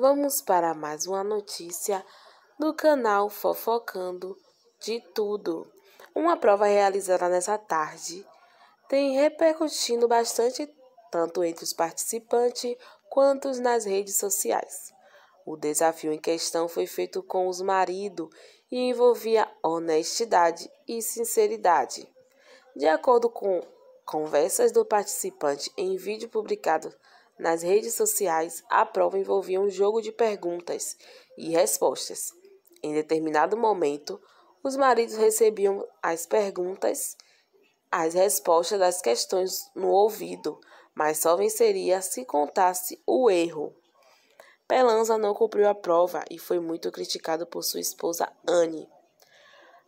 Vamos para mais uma notícia do canal Fofocando de Tudo. Uma prova realizada nessa tarde tem repercutindo bastante tanto entre os participantes quanto nas redes sociais. O desafio em questão foi feito com os maridos e envolvia honestidade e sinceridade. De acordo com conversas do participante em vídeo publicado nas redes sociais, a prova envolvia um jogo de perguntas e respostas. Em determinado momento, os maridos recebiam as perguntas, as respostas das questões no ouvido, mas só venceria se contasse o erro. Pelanza não cumpriu a prova e foi muito criticado por sua esposa Anne.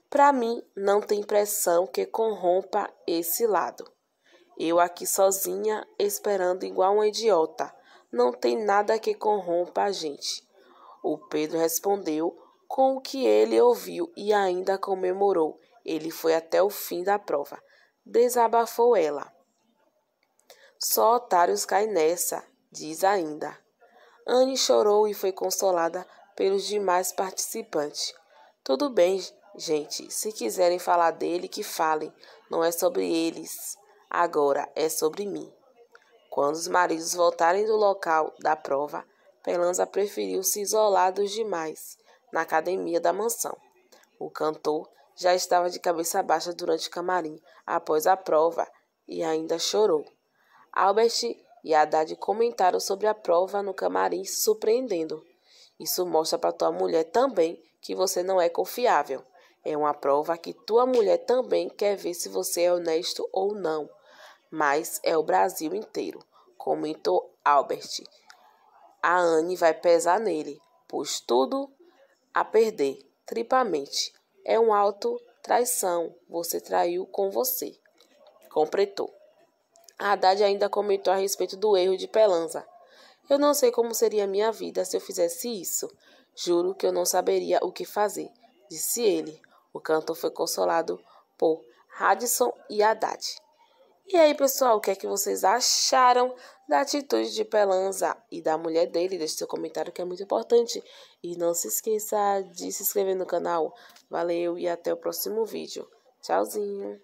Para mim, não tem pressão que corrompa esse lado. Eu aqui sozinha, esperando igual um idiota. Não tem nada que corrompa a gente. O Pedro respondeu com o que ele ouviu e ainda comemorou. Ele foi até o fim da prova. Desabafou ela. Só otários cai nessa, diz ainda. Anne chorou e foi consolada pelos demais participantes. Tudo bem, gente, se quiserem falar dele, que falem. Não é sobre eles agora é sobre mim. Quando os maridos voltarem do local da prova, Pelanza preferiu se isolar dos demais, na academia da mansão. O cantor já estava de cabeça baixa durante o camarim, após a prova, e ainda chorou. Albert e Haddad comentaram sobre a prova no camarim, surpreendendo. Isso mostra para tua mulher também que você não é confiável. É uma prova que tua mulher também quer ver se você é honesto ou não mas é o Brasil inteiro, comentou Albert. A Anne vai pesar nele, pois tudo a perder, tripamente. É um alto traição, você traiu com você, completou. Haddad ainda comentou a respeito do erro de Pelanza. Eu não sei como seria a minha vida se eu fizesse isso. Juro que eu não saberia o que fazer, disse ele. O cantor foi consolado por Radisson e Haddad. E aí, pessoal, o que é que vocês acharam da atitude de Pelanza e da mulher dele? Deixe seu comentário que é muito importante. E não se esqueça de se inscrever no canal. Valeu e até o próximo vídeo. Tchauzinho!